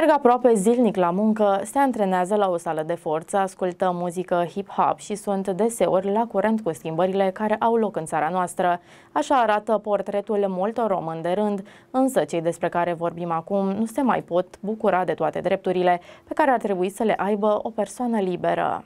Merg aproape zilnic la muncă, se antrenează la o sală de forță, ascultă muzică hip-hop și sunt deseori la curent cu schimbările care au loc în țara noastră. Așa arată portretul multor români de rând, însă cei despre care vorbim acum nu se mai pot bucura de toate drepturile pe care ar trebui să le aibă o persoană liberă.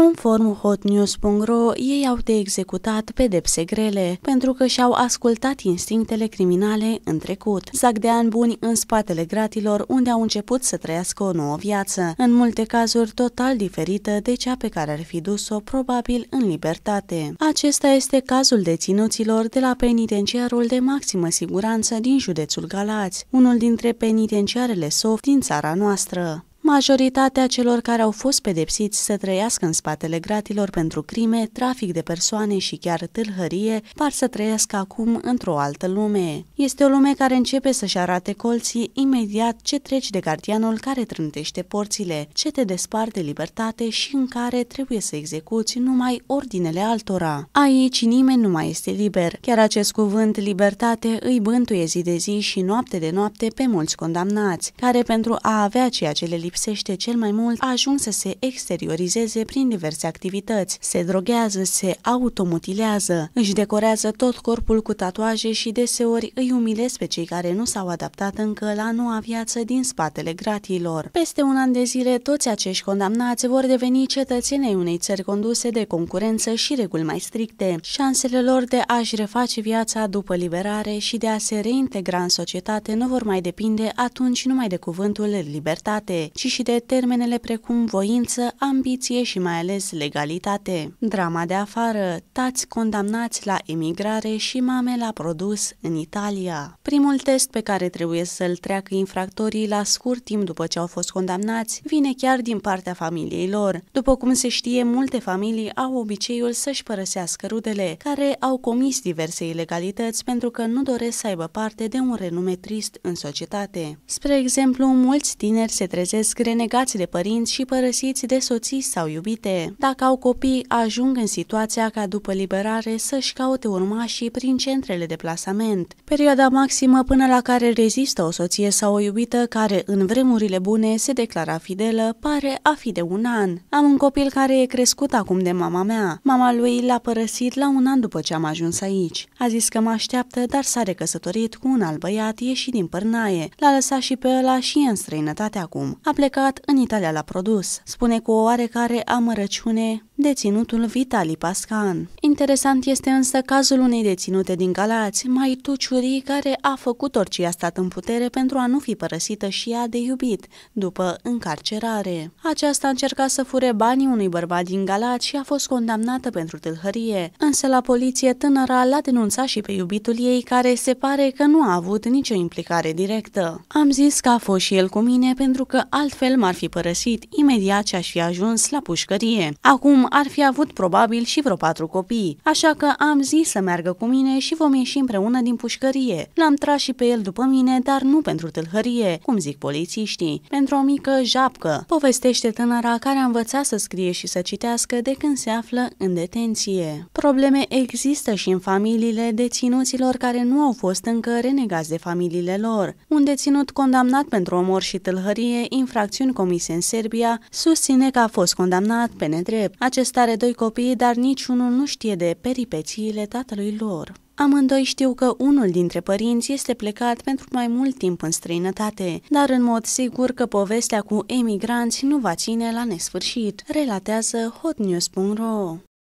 Conform hotnews.ro, ei au de executat pedepse grele, pentru că și-au ascultat instinctele criminale în trecut. Zac de ani buni în spatele gratilor, unde au început să trăiască o nouă viață, în multe cazuri total diferită de cea pe care ar fi dus-o probabil în libertate. Acesta este cazul deținuților de la penitenciarul de maximă siguranță din județul Galați, unul dintre penitenciarele soft din țara noastră. Majoritatea celor care au fost pedepsiți să trăiască în spatele gratilor pentru crime, trafic de persoane și chiar tâlhărie par să trăiască acum într-o altă lume. Este o lume care începe să-și arate colții imediat ce treci de gardianul care trântește porțile, ce te desparte libertate și în care trebuie să execuți numai ordinele altora. Aici nimeni nu mai este liber. Chiar acest cuvânt libertate îi bântuie zi de zi și noapte de noapte pe mulți condamnați, care pentru a avea ceea ce le lipsește cel mai mult a ajuns să se exteriorizeze prin diverse activități. Se droghează, se automutilează, își decorează tot corpul cu tatuaje și deseori îi umilesc pe cei care nu s-au adaptat încă la noua viață din spatele gratiilor. Peste un an de zile, toți acești condamnați vor deveni cetățenii unei țări conduse de concurență și reguli mai stricte. Șansele lor de a-și reface viața după liberare și de a se reintegra în societate nu vor mai depinde atunci numai de cuvântul libertate, ci ci și de termenele precum voință, ambiție și mai ales legalitate. Drama de afară, tați condamnați la emigrare și mame la produs în Italia. Primul test pe care trebuie să-l treacă infractorii la scurt timp după ce au fost condamnați vine chiar din partea familiei lor. După cum se știe, multe familii au obiceiul să-și părăsească rudele, care au comis diverse ilegalități pentru că nu doresc să aibă parte de un renume trist în societate. Spre exemplu, mulți tineri se trezesc nasc renegați de părinți și părăsiți de soții sau iubite. Dacă au copii, ajung în situația ca după liberare să-și caute urmașii prin centrele de plasament. Perioada maximă până la care rezistă o soție sau o iubită care în vremurile bune se declara fidelă pare a fi de un an. Am un copil care e crescut acum de mama mea. Mama lui l-a părăsit la un an după ce am ajuns aici. A zis că mă așteaptă, dar s-a recăsătorit cu un alt băiat ieșit din pârnaie. L-a lăsat și pe ăla și e în străinătate acum. A plecat în Italia la produs. Spune cu o oarecare amărăciune deținutul Vitali Pascan. Interesant este însă cazul unei deținute din Galați, mai Tuciurii, care a făcut orice a stat în putere pentru a nu fi părăsită și ea de iubit, după încarcerare. Aceasta încerca să fure banii unui bărbat din Galați și a fost condamnată pentru tâlhărie, însă la poliție tânăra l-a denunțat și pe iubitul ei, care se pare că nu a avut nicio implicare directă. Am zis că a fost și el cu mine pentru că altfel m-ar fi părăsit imediat ce aș fi ajuns la pușcărie. Acum ar fi avut probabil și vreo patru copii, așa că am zis să meargă cu mine și vom ieși împreună din pușcărie. L-am tras și pe el după mine, dar nu pentru tâlhărie, cum zic polițiștii, pentru o mică japcă, povestește tânăra care a învățat să scrie și să citească de când se află în detenție. Probleme există și în familiile deținuților care nu au fost încă renegați de familiile lor. Un deținut condamnat pentru omor și tâlhărie, infracțiuni comise în Serbia, susține că a fost condamnat pe nedrept. Acest acesta are doi copii, dar niciunul nu știe de peripețiile tatălui lor. Amândoi știu că unul dintre părinți este plecat pentru mai mult timp în străinătate, dar în mod sigur că povestea cu emigranți nu va ține la nesfârșit, relatează hotnews.ro.